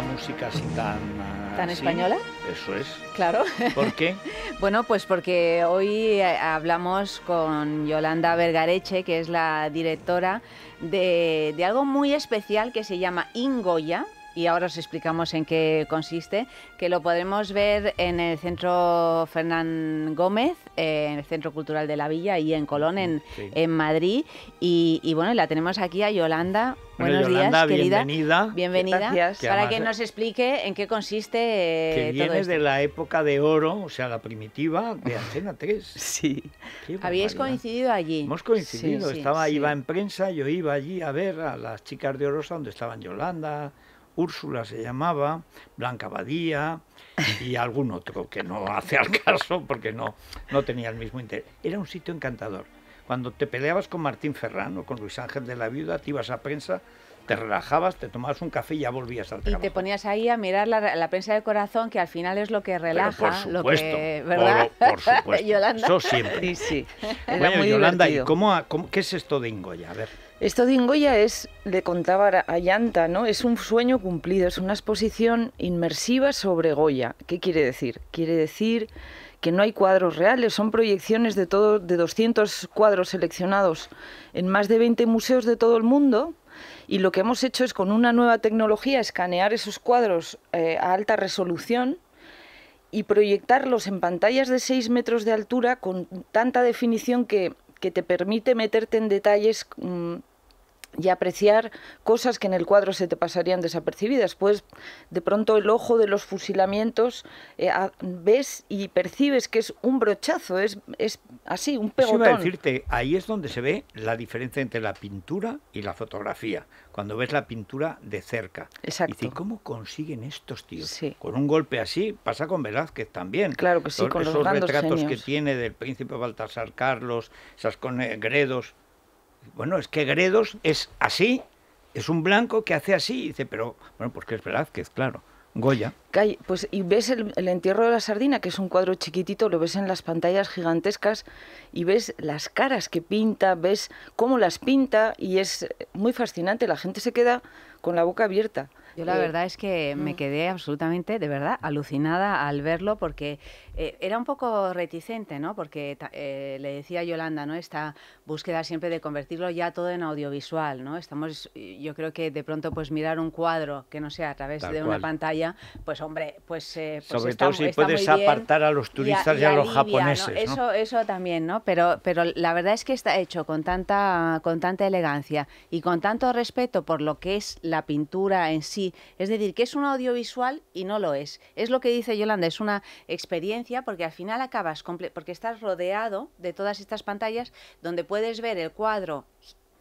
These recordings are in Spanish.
música así tan... Ah, ¿Tan española? Eso es. Claro. ¿Por qué? bueno, pues porque hoy eh, hablamos con Yolanda Vergareche, que es la directora de algo muy especial que se llama Ingoya, y ahora os explicamos en qué consiste, que lo podremos ver en el Centro Fernán Gómez, eh, en el Centro Cultural de la Villa y en Colón, en, Madrid. Y, y, bueno, la tenemos aquí a Yolanda. Buenos Yolanda, Bienvenida. Bienvenida. para que nos explique en qué consiste eh, que viene de la época de oro, o sea, la primitiva de Antena 3. sí. Habíais coincidido allí. Hemos coincidido. Estaba, iba en prensa, yo iba allí a ver a las chicas de Orosa donde estaban Yolanda, Úrsula se llamaba, Blanca Badía y algún otro que no hace al caso porque no, no tenía el mismo interés. Era un sitio encantador. Cuando te peleabas con Martín Ferrán o con Luis Ángel de la Viuda, te ibas a prensa, te relajabas, te tomabas un café y ya volvías al trabajo. Y te ponías ahí a mirar la, prensa de corazón, que al final es lo que relaja. lo que, ¿verdad? Por, supuesto. Eso siempre. Yolanda, qué es esto de Ingoya? A ver. Esto de Ingoya es, le contaba a Llanta, ¿no? Es un sueño cumplido, es una exposición inmersiva sobre Goya. ¿Qué quiere decir? Quiere decir que no hay cuadros reales, son proyecciones de, todos de 200 cuadros seleccionados en más de 20 museos de todo el mundo, y lo que hemos hecho es con una nueva tecnología escanear esos cuadros eh, a alta resolución y proyectarlos en pantallas de 6 metros de altura con tanta definición que que te permite meterte en detalles mm, y apreciar cosas que en el cuadro se te pasarían desapercibidas. Pues de pronto el ojo de los fusilamientos eh, ves y percibes que es un brochazo, es, es así, un pegotón. Sí, decirte, ahí es donde se ve la diferencia entre la pintura y la fotografía, cuando ves la pintura de cerca. Exacto. Y ¿cómo consiguen estos tíos? Con un golpe así, pasa con Velázquez también. Claro que sí, con los retratos que tiene del príncipe Baltasar Carlos, esas con eh, bueno, es que Gredos es así, es un blanco que hace así, y dice, pero bueno, pues que es Velázquez, claro. Goya. pues y ves el, entierro de la sardina, que es un cuadro chiquitito, lo ves en las pantallas gigantescas y ves las caras que pinta, ves cómo las pinta y es muy fascinante, la gente se queda con la boca abierta. Yo la eh, verdad es que me mm. quedé absolutamente, de verdad, alucinada al verlo porque eh, era un poco reticente, ¿no? Porque eh, le decía Yolanda, ¿no? Esta búsqueda siempre de convertirlo ya todo en audiovisual, ¿no? Estamos, yo creo que de pronto pues mirar un cuadro que no sea a través de una pantalla, pues hombre, pues... pues Sobre todo si puedes apartar a los turistas y a, los japoneses, ¿no? Eso, eso también, ¿no? Pero, pero la verdad es que está hecho con tanta, con tanta elegancia y con tanto respeto por lo que es la pintura en sí es decir, que es un audiovisual y no lo es. Es lo que dice Yolanda, es una experiencia porque al final acabas, porque estás rodeado de todas estas pantallas donde puedes ver el cuadro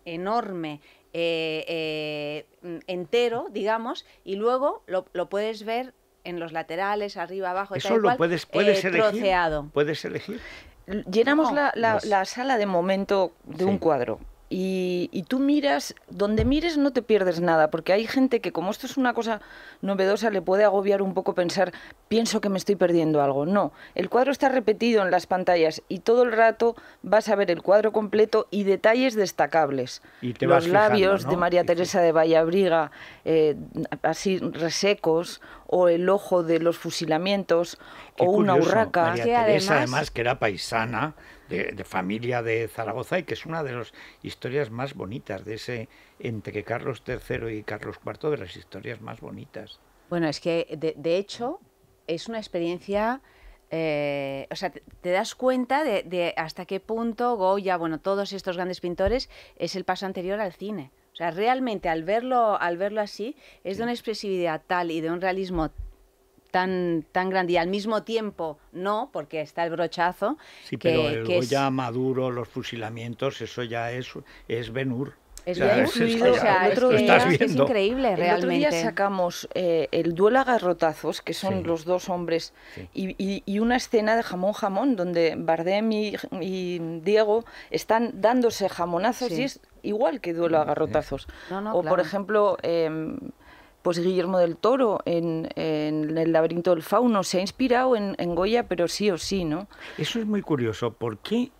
enorme, eh, eh, entero, digamos, y luego lo, puedes ver en los laterales, arriba, abajo, Eso tal lo puedes, eh, puedes elegir. Llenamos la, sala de momento de un cuadro. Y, tú miras, donde mires no te pierdes nada, porque hay gente que como esto es una cosa novedosa le puede agobiar un poco pensar, pienso que me estoy perdiendo algo. No, el cuadro está repetido en las pantallas y todo el rato vas a ver el cuadro completo y detalles destacables. Los labios de María Teresa de Vallabriga, eh, así resecos, o el ojo de los fusilamientos, o una urraca. María Teresa, además que era paisana de, familia de Zaragoza y que es una de las historias más bonitas de ese entre Carlos III y Carlos IV de las historias más bonitas. Bueno, es que de, hecho es una experiencia eh, o sea, te, das cuenta de, hasta qué punto Goya, bueno, todos estos grandes pintores, es el paso anterior al cine. O sea, realmente al verlo, al verlo así, es de una expresividad tal y de un realismo tan, tan grande y al mismo tiempo no, porque está el brochazo. Sí, pero el Goya Maduro, los fusilamientos, eso ya es, es Benur. Es, o o sea, es, increíble, realmente. El sacamos eh, el duelo a garrotazos, que son los dos hombres, y, una escena de jamón jamón, donde Bardem y, Diego están dándose jamonazos y es igual que duelo a garrotazos. No, no, o, por ejemplo... Em, pues Guillermo del Toro en, El laberinto del fauno se ha inspirado en, Goya, pero sí o sí, ¿no? Eso es muy curioso. ¿Por qué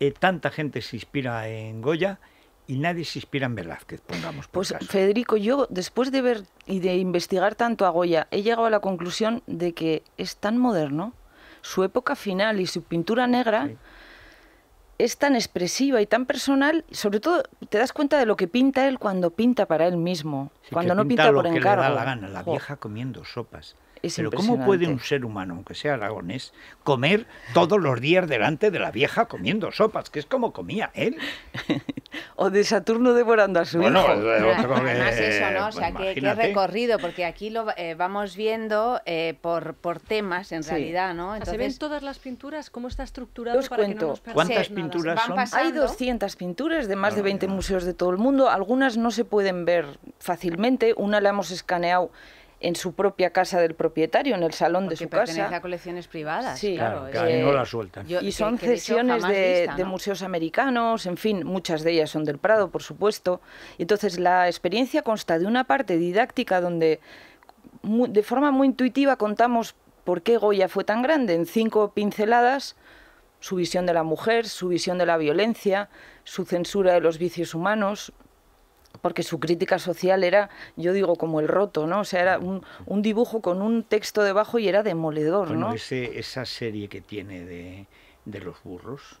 eh, tanta gente se inspira en Goya? y nadie se inspira en Velázquez, pongamos. Por pues Federico, yo después de ver y de investigar tanto a Goya, he llegado a la conclusión de que es tan moderno, su época final y su pintura negra es tan expresiva y tan personal, sobre todo te das cuenta de lo que pinta él cuando pinta para él mismo, cuando no pinta, por encargo. la gana, la vieja comiendo sopas. Pero ¿cómo puede un ser humano, aunque sea aragonés, comer todos los días delante de la vieja comiendo sopas, que es como comía él? o de Saturno devorando a su hijo. Bueno, eso, ¿no? O sea, pues qué, recorrido, porque aquí lo eh, vamos viendo eh, por, temas, en realidad, ¿no? ¿Se ven todas las pinturas? ¿Cómo está estructurado para cuento. Que no ¿Cuántas pinturas son? Hay 200 pinturas de más de 20 museos de todo el mundo. Algunas no se pueden ver fácilmente. Una la hemos escaneado en su propia casa del propietario, en el salón de su pertenece a colecciones privadas, claro. no la sueltan. y son sesiones cesiones de, museos americanos, en fin, muchas de ellas son del Prado, por supuesto. Entonces, la experiencia consta de una parte didáctica donde de forma muy intuitiva contamos por qué Goya fue tan grande, en cinco pinceladas, su visión de la mujer, su visión de la violencia, su censura de los vicios humanos, porque su crítica social era, yo digo, como el roto, ¿no? O sea, era un, un dibujo con un texto debajo y era demoledor, ¿no? Ese, esa serie que tiene de, los burros.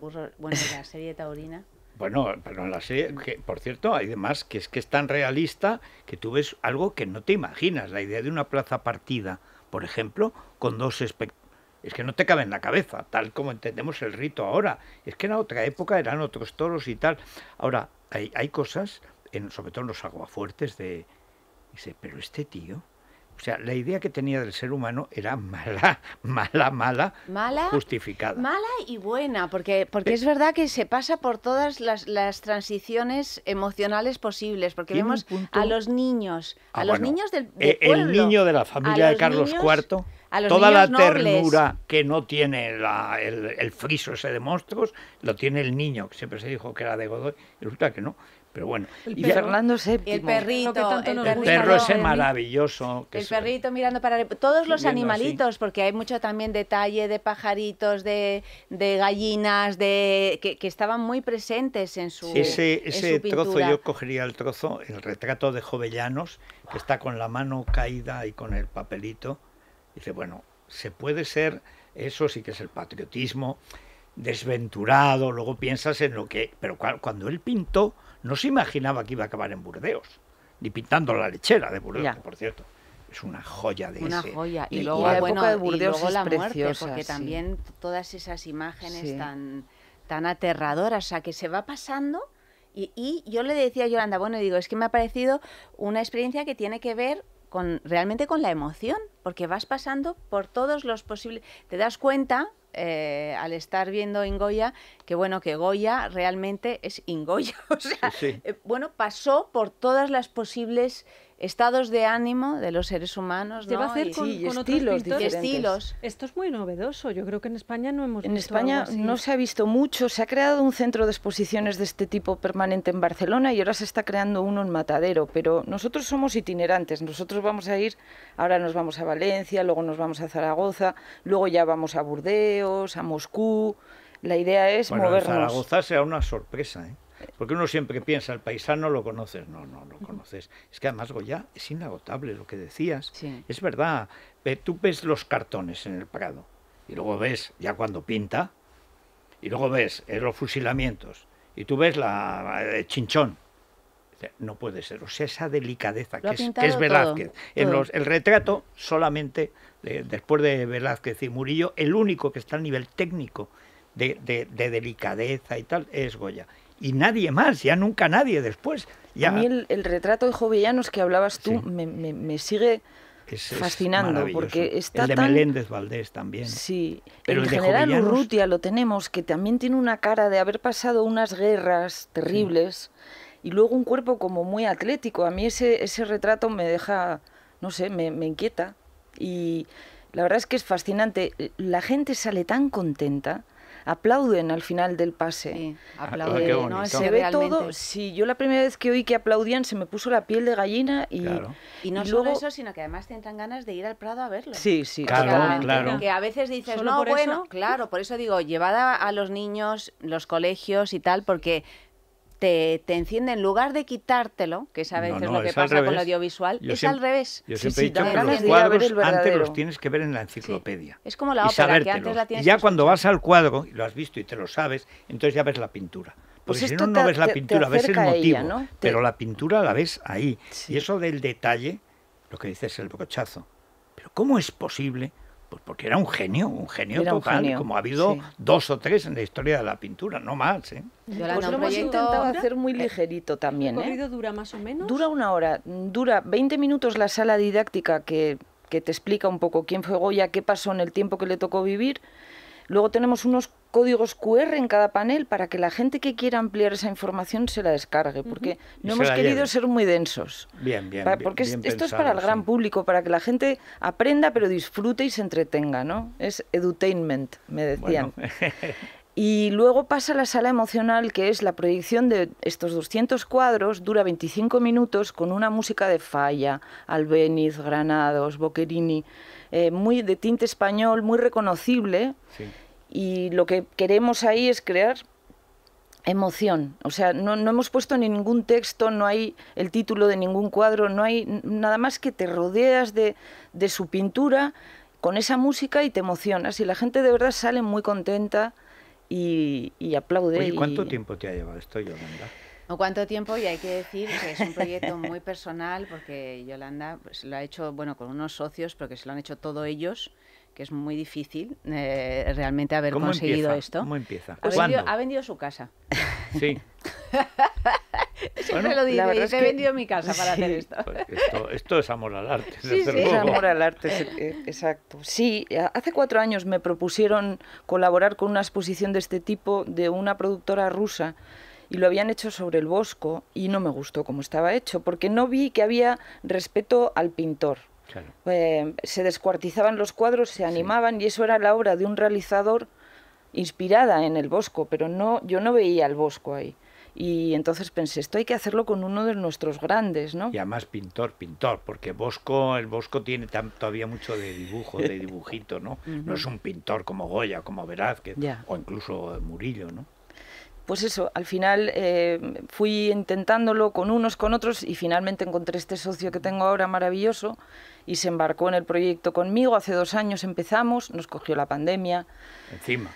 bueno, la serie taurina. Bueno, pero la serie, que, por cierto, hay demás que es que es tan realista que tú ves algo que no te imaginas. La idea de una plaza partida, por ejemplo, con dos espectadores es que no te cabe en la cabeza, tal como entendemos el rito ahora. Es que en la otra época eran otros toros y tal. Ahora, hay, cosas, en, sobre todo en los aguafuertes, de... Dice, pero este tío... O sea, la idea que tenía del ser humano era mala, mala, mala, mala justificada. Mala y buena, porque, porque eh. es verdad que se pasa por todas las, transiciones emocionales posibles, porque vemos a los niños, ah, a los niños del, eh, El niño de la familia de Carlos IV Toda la ternura que no tiene el, friso ese de monstruos, lo tiene el niño, que siempre se dijo que era de Godoy, resulta que no. Pero bueno, y Fernando VII. El perrito, el, perro ese maravilloso. el perrito mirando para todos los animalitos, porque hay mucho también detalle de pajaritos, de, gallinas, de que, estaban muy presentes en su. Ese, ese trozo, yo cogería el trozo, el retrato de Jovellanos, que está con la mano caída y con el papelito Dice, bueno, se puede ser, eso sí que es el patriotismo, desventurado, luego piensas en lo que... Pero cuando él pintó, no se imaginaba que iba a acabar en Burdeos, ni pintando la lechera de Burdeos, por cierto. Es una joya de una Joya. Y, luego, la de Burdeos es preciosa, porque también todas esas imágenes tan, aterradoras, o sea, que se va pasando... Y, y, yo le decía a Yolanda, bueno, digo, es que me ha parecido una experiencia que tiene que ver realmente con la emoción, porque vas pasando por todos los posibles... Te das cuenta eh, al estar viendo Ingoya, que bueno, que Goya realmente es Ingoya. O sea, eh, bueno, pasó por todas las posibles estados de ánimo de los seres humanos. ¿no? estilos Esto es muy novedoso. Yo creo que en España no hemos. En visto España no se ha visto mucho. Se ha creado un centro de exposiciones de este tipo permanente en Barcelona y ahora se está creando uno en Matadero. Pero nosotros somos itinerantes. Nosotros vamos a ir. Ahora nos vamos a Valencia, luego nos vamos a Zaragoza, luego ya vamos a Burdeos, a Moscú. La idea es movernos. Zaragoza será una sorpresa, ¿eh? Porque uno siempre piensa, el paisano lo conoces. No, no, lo conoces. Es que además Goya es inagotable, lo que decías. Es verdad. Tú ves los cartones en el Prado y luego ves, ya cuando pinta, y luego ves eh, los fusilamientos y tú ves la, eh, Chinchón. No puede ser. O sea, esa delicadeza que es, que Velázquez. en Los, el retrato solamente, después de Velázquez y Murillo, el único que está a nivel técnico de, de, delicadeza y tal es Goya y nadie más, ya nunca nadie después. A mí el, retrato de Jovellanos que hablabas tú me, sigue fascinando porque está el de Meléndez Valdés también. Sí, Pero el, general Urrutia lo tenemos que también tiene una cara de haber pasado unas guerras terribles y luego un cuerpo como muy atlético. A mí ese ese retrato me deja, no sé, me, me inquieta y la verdad es que es fascinante. La gente sale tan contenta aplauden al final del pase. Ah, aplauden. Se ve todo. Si yo la primera vez que oí que aplaudían se me puso la piel de gallina y, y no solo eso, sino que además te entran ganas de ir al Prado a verlo. Sí, sí, claro, claro. Que a veces dices, no, bueno, claro, por eso digo, llevada a los niños, los colegios y tal, porque te, enciende, en lugar de quitártelo, que es a veces lo que pasa con lo audiovisual, es al revés. Yo siempre he dicho los cuadros antes los tienes que ver en la enciclopedia. Es como la ópera, que antes la tienes y ya cuando vas al cuadro, y lo has visto y te lo sabes, entonces ya ves la pintura. Pues Porque pues si no, no ves la pintura, ves el motivo, pero la pintura la ves ahí. Y eso del detalle, lo que dices es el brochazo. Pero ¿cómo es posible pues porque era un genio, un genio total, como ha habido dos o tres en la historia de la pintura, no más. ¿eh? pues lo hemos intentado hacer muy ligerito también. ¿El ¿eh? dura más o menos? Dura una hora, dura 20 minutos la sala didáctica que, que te explica un poco quién fue Goya, qué pasó en el tiempo que le tocó vivir Luego tenemos unos códigos QR en cada panel para que la gente que quiera ampliar esa información se la descargue, porque no hemos querido ser muy densos. Bien, bien. porque esto es para el gran público, para que la gente aprenda, pero disfrute y se entretenga, ¿no? Es edutainment, me decían. Y luego pasa la sala emocional, que es la proyección de estos 200 cuadros, dura 25 minutos con una música de Falla, Albéniz, Granados, Boquerini. Eh, muy de tinte español, muy reconocible. Y lo que queremos ahí es crear emoción. O sea, no, hemos puesto ningún texto, no hay el título de ningún cuadro, no hay nada más que te rodeas de, de su pintura con esa música y te emocionas. Y la gente de verdad sale muy contenta y, y aplaude. Oye, ¿Cuánto tiempo te ha llevado esto, Yolanda? ¿O cuánto tiempo? Y hay que decir que es un proyecto muy personal porque Yolanda pues, lo ha hecho bueno con unos socios, pero que se lo han hecho todos ellos que es muy difícil eh, realmente haber conseguido esto. ¿Cómo empieza? Ha vendido, su casa. Sí. Siempre lo he vendido mi casa para hacer pues, esto. esto. es amor al arte. sí. es amor al arte, eh, exacto. Sí, hace cuatro años me propusieron colaborar con una exposición de este tipo de una productora rusa y lo habían hecho sobre el bosco y no me gustó cómo estaba hecho, porque no vi que había respeto al pintor. Eh, se descuartizaban los cuadros, se animaban y eso era la obra de un realizador inspirada en el bosco, pero no, yo no veía el bosco ahí. Y entonces pensé, esto hay que hacerlo con uno de nuestros grandes, ¿no? Y además pintor, pintor, porque Bosco, el Bosco tiene tanto todavía mucho de dibujo, de dibujito, ¿no? No es un pintor como Goya, como Veraz, o incluso Murillo, ¿no? pues eso, al final eh, fui intentándolo con unos, con otros y finalmente encontré este socio que tengo ahora maravilloso y se embarcó en el proyecto conmigo. Hace dos años empezamos, nos cogió la pandemia. Encima.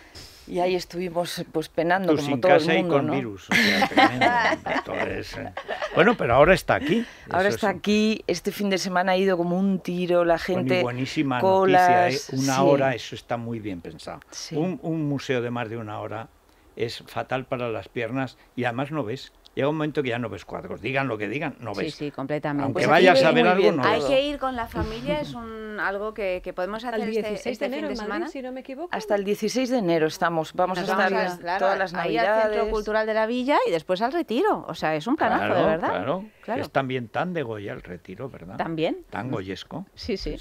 Y ahí estuvimos pues penando como todo el mundo, y con virus. Eh, bueno, pero ahora está aquí. Ahora está aquí. Este fin de semana ha ido como un tiro la gente. buenísima ¿eh? Una hora, eso está muy bien pensado. un museo de más de una hora es fatal para las piernas y además no ves. Llega un momento que ya no ves cuadros, digan lo que digan, no ves. Sí, sí, completamente. Aunque pues vayas a ver algo, no Hay que ir con la familia, es un, algo que, podemos hacer el 16 este, de este enero, fin de semana. si no me equivoco. Hasta el 16 de enero estamos, vamos a estar todas las ahí al Centro Cultural de la Villa y después al Retiro, o sea, es un planazo, de verdad. Claro. claro, es también tan de Goya el Retiro, ¿verdad? También. Tan goyesco. sí, sí.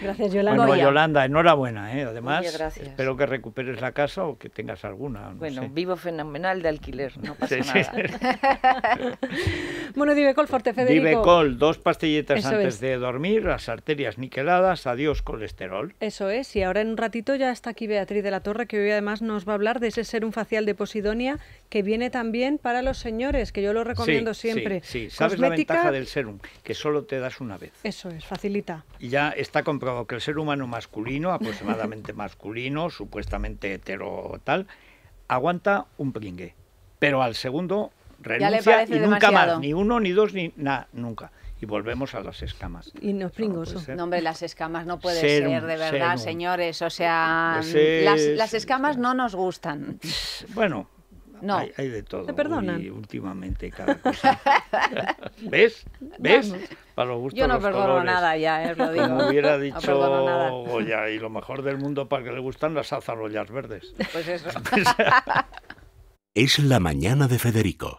Gracias, Yolanda. Bueno, Yolanda, enhorabuena. ¿eh? Además, espero que recuperes la casa o que tengas alguna. bueno, vivo fenomenal de alquiler, no pasa sí, nada. bueno, Divecol Forte, Federico. Divecol, dos pastillitas antes de dormir, las arterias niqueladas, adiós colesterol. Eso es, y ahora en un ratito ya está aquí Beatriz de la Torre, que hoy además nos va a hablar de ese serum facial de Posidonia, que viene también para los señores, que yo lo recomiendo siempre. Sí, sí. ¿Sabes la ventaja del serum? Que solo te das una vez. Eso es, facilita. Y ya está comprobado que el ser humano masculino, aproximadamente masculino, supuestamente hetero tal, aguanta un pringue, pero al segundo renuncia y nunca más, ni uno, ni dos, ni nada, nunca y volvemos a las escamas. Y no pringos. No, hombre, las escamas no puede ser, de verdad, señores. O sea, las, las, escamas no nos gustan. Bueno, no. Hay, de todo. Te perdonan. Y últimamente cada cosa. ¿Ves? ¿Ves? Para los gustos, Yo no perdono nada ya, eh, lo digo. Como hubiera dicho no y lo mejor del mundo para que le gustan las azarollas verdes. Pues eso. Pues es la mañana de Federico